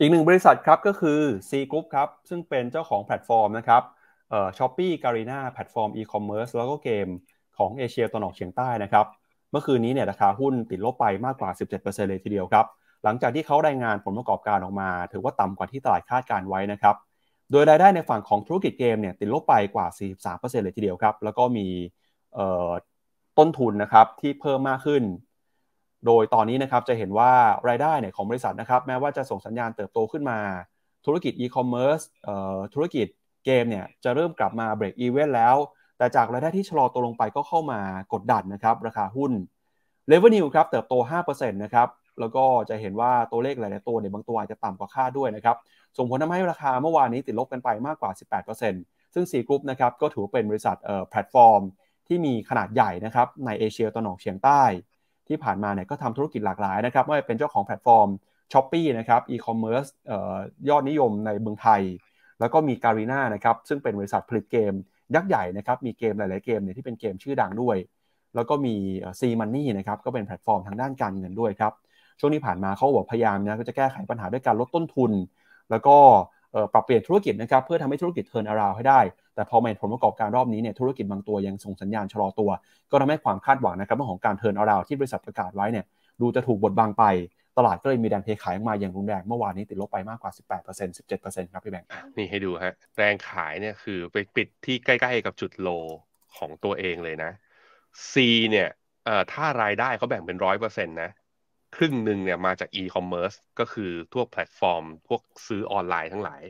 อีกหนึ่งบริษัทครับก็คือ C Group ครับ ซึ่งเป็นเจ้าของแพลตฟอร์มนะครับเอ่อช้อปปี้การีนาแพลตฟอร์มอีคอมเมิร์ซแล้วก็เกมของเอเชียตะวันออกเฉียงใต้นะครับ เมื่อคืนนี้เนี่ยราคาหุ้นติดลบไปมากกว่า 17%เลยทีเดียวครับ หลังจากที่เขารายงานผลประกอบการออกมา ถือว่าต่ำกว่าที่ตลาดคาดการไว้นะครับ โดยรายได้ในฝั่งของธุรกิจเกมเนี่ยติดลบไปกว่า 43%เลยทีเดียวครับแล้วก็มีต้นทุนนะครับที่เพิ่มมากขึ้นโดยตอนนี้นะครับจะเห็นว่ารายได้เนี่ยของบริษัทนะครับแม้ว่าจะส่งสัญญาณเติบโตขึ้นมา ธุรกิจอีคอมเมิร์ซธุรกิจเกมเนี่ยจะเริ่มกลับมาเบรกอีเวนต์แล้ว แต่จากรายได้ที่ชะลอตัวลงไปก็เข้ามากดดันนะครับราคาหุ้นเลเวอร์นิวครับเติบโต5%นะครับแล้วก็จะเห็นว่าตัวเลขหลายๆตัวเนี่ยบางตัวอาจจะต่ำกว่าคาดด้วยนะครับส่งผลทำให้ราคาเมื่อวานนี้ติดลบกันไปมากกว่า 18%ซึ่ง4กรุ๊ปนะครับก็ถือเป็นบริษัทแพลตฟอร์มที่มีขนาดใหญ่นะครับในเอเชียตะวันออกเฉียงใต้ที่ผ่านมาเนี่ยก็ทำธุรกิจหลากหลายนะครับไม่ว่าเป็นเจ้าของแพลตฟอร์มช้อปปี้นะครับอีคอมเมิร์ซยอดนิยมในเมืองไทย แล้วก็มีการีนานะครับ ซึ่งเป็นบริษัทผลิตเกมยักษ์ใหญ่นะครับ มีเกมหลาย ๆเกมเนี่ยที่เป็นเกมชื่อดังด้วย แล้วก็มีซีมันนี่นะครับก็เป็นแพลตฟอร์มทางด้านการเงินด้วยครับ ช่วงนี้ผ่านมาเขาบอกพยายามนะก็จะแก้ไขปัญหาด้วยการลดต้นทุน แล้วก็ปรับเปลี่ยนธุรกิจนะครับเพื่อทำให้ธุรกิจเทิร์นอาราวให้ได้แต่พอมาเห็นผลประกอบการรอบนี้เนี่ยธุรกิจบางตัวยังส่งสัญญาณชะลอตัว ก็ทำให้ความคาดหวังนะครับเรื่องของการเทิร์นเอาดาวที่บริษัทประกาศไว้เนี่ยดูจะถูกบดบังไป ตลาดก็เลยมีแรงเทขายมาอย่างรุนแรงเมื่อวานนี้ติดลบไปมากกว่า 18% 17%ครับพี่แบงค์นี่ให้ดูฮะแรงขายเนี่ยคือไปปิดที่ใกล้ๆกับจุดโลของตัวเองเลยนะ C เนี่ยถ้ารายได้เขาแบ่งเป็นร้อยเปอร์เซ็นต์นะครึ่งหนึ่งเนี่ยมาจาก e-commerce ก็คือทั่วแพลตฟอร์มพวกซื้อออนไลน์ทั้งหลาย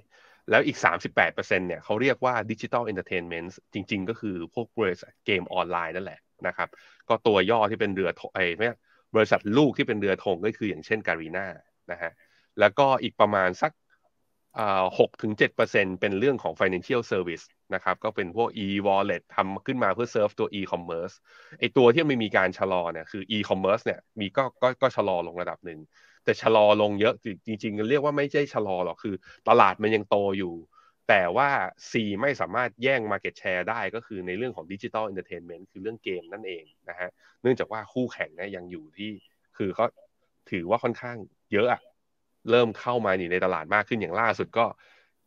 แล้วอีก 38%เนี่ยเขาเรียกว่าดิจิทัลเอนเตอร์เทนเมนต์ จริงๆ ก็คือพวกบริษัทเกมออนไลน์นั่นแหละนะครับ ก็ตัวย่อที่เป็นเรือไอ้ไม่บริษัทลูกที่เป็นเรือธงก็คืออย่างเช่นการีนานะฮะ แล้วก็อีกประมาณสักหกถึงเจ็ดเปอร์เซ็นเป็นเรื่องของ financial service นะครับ ก็เป็นพวก e-wallet ทำขึ้นมาเพื่อเซิร์ฟตัว e-commerce ไอตัวที่ไม่มีการชะลอเนี่ย คือ e-commerce เนี่ย มีก็ก็ก็ชะลอลงระดับหนึ่งแต่ชะลอลงเยอะจริงๆเรียกว่าไม่ใช่ชะลอหรอกคือ ตลาดมันยังโตอยู่ แต่ว่า C ไม่สามารถแย่ง Market Share ได้ก็คือในเรื่องของดิจิทัลเอนเตอร์เทนเมนต์คือเรื่องเกมนั่นเองนะฮะเนื่องจากว่าคู่แข่งเนี่ยยังอยู่ที่คือก็ถือว่าค่อนข้างเยอะอะเริ่มเข้ามาอยู่ในตลาดมากขึ้นอย่างล่าสุดก็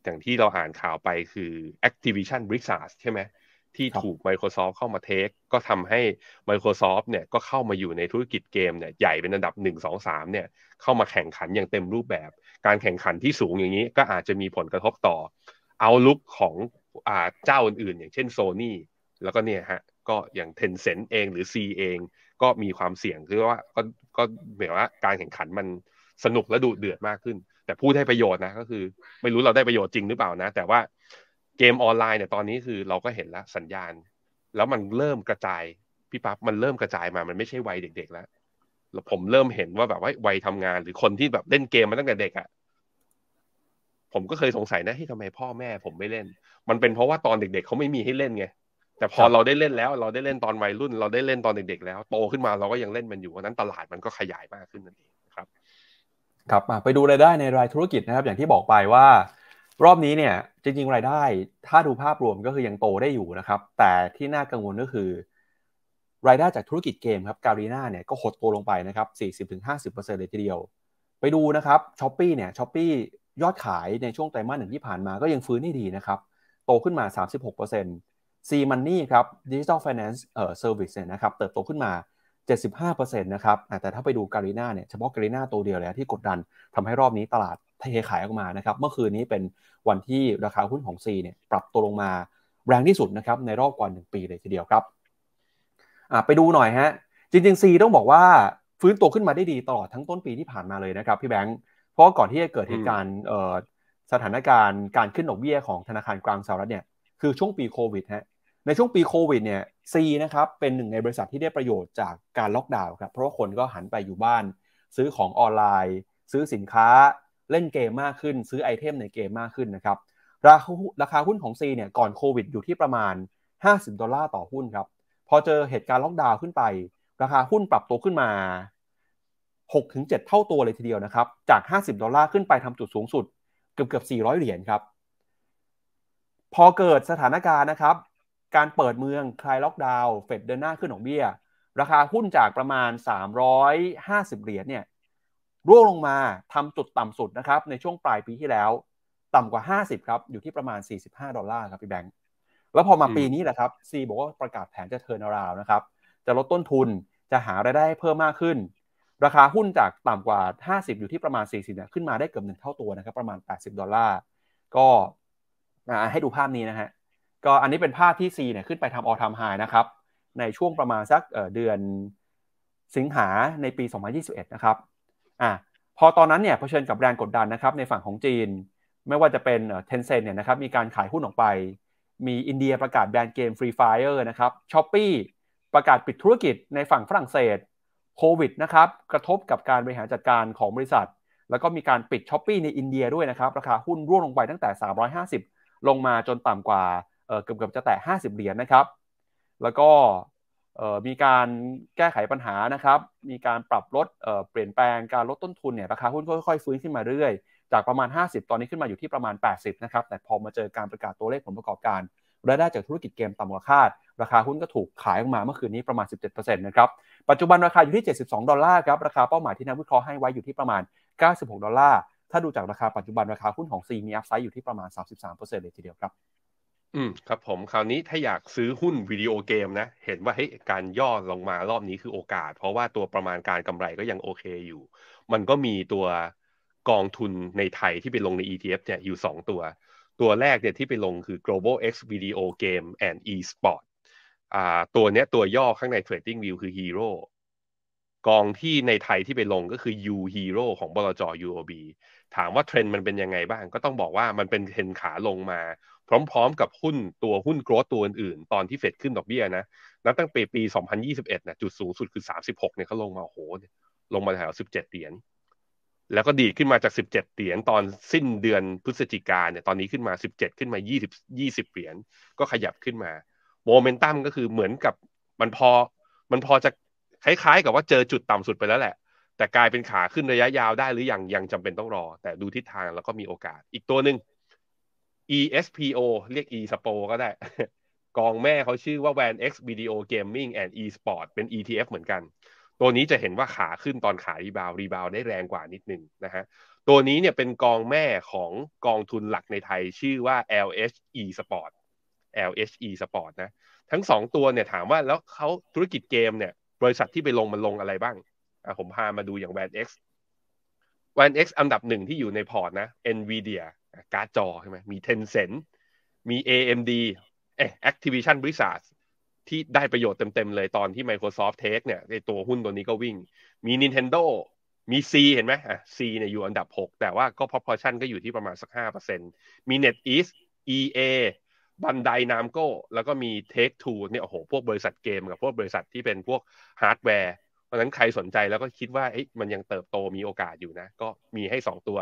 อย่างที่เราอ่านข่าวไปคือ Activision Blizzard ใช่ไหมที่ถูก Microsoft เข้ามาเทคก็ทำให้ Microsoft เนี่ยก็เข้ามาอยู่ในธุรกิจเกมเนี่ยใหญ่เป็นอันดับ 1 2 3เนี่ยเข้ามาแข่งขันอย่างเต็มรูปแบบ การแข่งขันที่สูงอย่างนี้ก็อาจจะมีผลกระทบต่อเอาลุกของอเจ้าอื่นๆอย่างเช่น Sony แล้วก็เนี่ยฮะก็อย่าง Tencent เองหรือ C เอง ก็มีความเสี่ยง คือว่าก็ก็หมายว่าการแข่งขันมันสนุกและดุเดือดมากขึ้น แต่ผู้ได้ประโยชน์นะก็คือ ไม่รู้เราได้ประโยชน์จริงหรือเปล่านะแต่ว่าเกมออนไลน์เนี่ยตอนนี้คือเราก็เห็นแล้วสัญญาณ แล้วมันเริ่มกระจายพี่ปั๊บมันเริ่มกระจายมา มันไม่ใช่วัยเด็ก ๆแล้วผมเริ่มเห็นว่าแบบว่าวัยทำงาน หรือคนที่แบบเล่นเกมมาตั้งแต่เด็กอะ่ะ ผมก็เคยสงสัยนะที่ทำไมพ่อแม่ ผมไม่เล่น มันเป็นเพราะว่าตอนเด็ก ๆเขาไม่มีให้เล่นไงแต่พอเราได้เล่นแล้ว เราได้เล่นตอนวัยรุ่น เราได้เล่นตอนเด็กๆ แล้วโตขึ้นมาเราก็ยังเล่นมันอยู่เพราะนั้นตลาดมันก็ขยายมากขึ้นนั่นเองครับครับไปดูรายได้ในรายธุรกิจนะครับ อย่างที่บอกไปว่ารอบนี้เนี่ย จริงๆ รายได้ถ้าดูภาพรวมก็คือยังโตได้อยู่นะครับ แต่ที่น่ากังวลก็คือ รายได้จากธุรกิจเกมครับการีนาเนี่ย ก็หดตัวลงไปนะครับ 40-50%เลยทีเดียว ไปดูนะครับช้อปปีเนี่ยช้อปปียอดขายในช่วงไตรมาสหนึ่งที่ผ่านมาก็ยังฟื้นได้ดีนะครับ โตขึ้นมา 36% C Money ครับ Digital Finance เอ่อ Service เนี่ยนะครับเติบโตขึ้นมา 75%นะครับแต่ถ้าไปดูการีนาเนี่ยเฉพาะการีนาตัวเดียวเลยที่กดดันทำให้รอบนี้ตลาดเทขายออกมานะครับเมื่อคืนนี้เป็นวันที่ราคาหุ้นของซีเนี่ยปรับตัวลงมาแรงที่สุดนะครับในรอบกว่า1ปีเลยทีเดียวครับ ไปดูหน่อยฮะจริงๆซีต้องบอกว่าฟื้นตัวขึ้นมาได้ดีตลอดทั้งต้นปีที่ผ่านมาเลยนะครับพี่แบงค์เพราะก่อนที่จะเกิดเหตุการณ์สถานการณ์การขึ้นดอกเบี้ยของธนาคารกลางสหรัฐเนี่ยคือช่วงปีโควิดฮะในช่วงปีโควิดเนี่ยซีนะครับเป็นหนึ่งในบริษัทที่ได้ประโยชน์จากการล็อกดาวน์ครับเพราะว่าคนก็หันไปอยู่บ้านซื้อของออนไลน์ ซื้อสินค้าเล่นเกมมากขึ้นซื้อไอเทมในเกมมากขึ้นนะครับราคาราคาหุ้นของซีเนี่ยก่อนโควิด อยู่ที่ประมาณ50ดอลลาร์ต่อหุ้นครับพอเจอเหตุการณ์ล็อกดาวน์ขึ้นไป ราคาหุ้นปรับตัวขึ้นมา6-7เท่าตัวเลยทีเดียวนะครับจาก50ดอลลาร์ขึ้นไปทำจุดสูงสุดเกือบเกือบ400เหรียญครับพอเกิดสถานการณ์นะครับ การเปิดเมืองคลายล็อกดาวน์เฟดเดินหน้าขึ้นของเบี้ยราคาหุ้นจากประมาณ 350เหรียญเนี่ยร่วงลงมาทำจุดต่ำสุดนะครับในช่วงปลายปีที่แล้ว ต่ำกว่า 50 ครับ อยู่ที่ประมาณ 45 ดอลลาร์ครับพี่แบงค์แล้วพอมาปีนี้แหละครับซีบอกว่าประกาศแผนจะเทิร์นราวนะครับจะลดต้นทุนจะหารายได้เพิ่มมากขึ้น ราคาหุ้นจากต่ำกว่า 50 อยู่ที่ประมาณ 40เนี่ยขึ้นมาได้เกือบหนึ่งเท่าตัวนะครับประมาณ 80 ดอลลาร์ ก็ให้ดูภาพนี้นะฮะ ก็อันนี้เป็นภาพที่ซีเนี่ยขึ้นไปทำออทามไฮนะครับในช่วงประมาณสักเดือนสิงหาในปี 2021นะครับอ่ะพอตอนนั้นเนี่ยเผชิญกับแรงกดดันนะครับในฝั่งของจีน ไม่ว่าจะเป็นเทนเซ็นเนี่ยนะครับมีการขายหุ้นออกไป มีอินเดียประกาศแบนเกมฟรีไฟเออร์นะครับช้อปปี้ประกาศปิดธุรกิจในฝั่งฝรั่งเศสโควิดนะครับ กระทบกับการบริหารจัดการของบริษัท แล้วก็มีการปิดช้อปปี้ในอินเดียด้วยนะครับราคาหุ้นร่วงลงไปตั้งแต่ 350 ลงมาจนต่ำกว่าเกือบๆจะแตะ50 เหรียญนะครับ แล้วก็มีการแก้ไขปัญหานะครับ มีการปรับลดเปลี่ยนแปลง การลดต้นทุนเนี่ย ราคาหุ้นค่อยๆฟื้นขึ้นมาเรื่อย จากประมาณ 50 ตอนนี้ขึ้นมาอยู่ที่ประมาณ 80นะครับ แต่พอมาเจอการประกาศตัวเลขผลประกอบการ รายได้จากธุรกิจเกมต่ำกว่าคาด ราคาหุ้นก็ถูกขายออกมาเมื่อคืนนี้ประมาณ 17%นะครับ ปัจจุบันราคาอยู่ที่72ดอลลาร์ครับ ราคาเป้าหมายที่นักวิเคราะห์ให้ไว้อยู่ที่ประมาณ96ดอลลาร์ ถ้าดูจากราคาปัจจุบันราคาหุ้นของซีมีอัพไซด์อยู่ที่ประมาณ33%เลยทีเดียวครับอืมครับผมคราวนี้ถ้าอยากซื้อหุ้นวิดีโอเกมนะเห็นว่าเฮ้ยการย่อลงมารอบนี้คือโอกาส เพราะว่าตัวประมาณการกำไรก็ยังโอเคอยู่ มันก็มีตัวกองทุนในไทยที่ไปลงใน ETF เนี่ยอยู่ 2 ตัว ตัวแรกเนี่ยที่ไปลงคือ Global X Video Game and Esport อ่าตัวเนี้ยตัวย่อข้างใน Trading View คือ Hero กองที่ในไทยที่ไปลงก็คือ U Hero ของบลจ UOB ถามว่าเทรนด์มันเป็นยังไงบ้างก็ต้องบอกว่ามันเป็นเทรนขาลงมา พร้อมๆ กับหุ้นตัวหุ้นโกรดตัวอื่นๆ ตอนที่เฟดขึ้นดอกเบี้ยนะ นับตั้งปีปี 2021นะจุดสูง สุดคือ 36 เนี่ยเขาลงมาโหลงมาแถว 17 เหรียญแล้วก็ดีขึ้นมาจาก 17 เหรียญตอนสิ้นเดือนพฤศจิกาเนี่ยตอนนี้ขึ้นมา 17 ขึ้นมา20 20 เหรียญก็ขยับขึ้นมาโมเมนตัมก็คือเหมือนกับมันพอมันพอจะคล้ายๆ กับว่าเจอจุดต่ำสุดไปแล้วแหละแต่กลายเป็นขาขึ้นระยะยาวได้หรืออยังยังจำเป็นต้องรอ แต่ดูทิศทางแล้วก็มีโอกาส อีกตัวหนึ่ง ESPO เรียก ESPO ก็ได้ กองแม่เขาชื่อว่า Van X Video Gaming and Esport เป็น ETF เหมือนกัน ตัวนี้จะเห็นว่าขาขึ้นตอนขารีบาวรีบาวได้แรงกว่านิดนึงนะฮะตัวนี้เนี่ยเป็นกองแม่ของกองทุนหลักในไทยชื่อว่า LHE Sport LHE Sport นะทั้งสองตัวเนี่ยถามว่าแล้วเขาธุรกิจเกมเนี่ยบริษัทที่ไปลงมันลงอะไรบ้างอะผมพามาดูอย่างแวน X แวน X อันดับหนึ่งที่อยู่ในพอร์ตนะ NVIDIA การ์ดจอใช่ไหมมี Tencent มี AMD เอ๊ะ Activision Blizzard ที่ได้ประโยชน์เต็มๆเลยตอนที่ Microsoft Take เนี่ยในตัวหุ้นตัวนี้ก็วิ่ง มี Nintendo มี C เห็นไหมอ่ะ C เนี่ยอยู่อันดับ 6 แต่ว่า ก็ proportion ก็อยู่ที่ประมาณสัก5%มี NetEase EA บันไดนามโก้แล้วก็มี Take Two เนี่ยโอ้โหพวกบริษัทเกมกับพวกบริษัทที่เป็นพวกฮาร์ดแวร์ราะฉะนั้นใครสนใจแล้วก็คิดว่ามันยังเติบโตมีโอกาสอยู่นะ ก็มีให้ 2 ตัว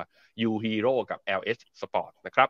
U Hero กับ LH Sport นะครับ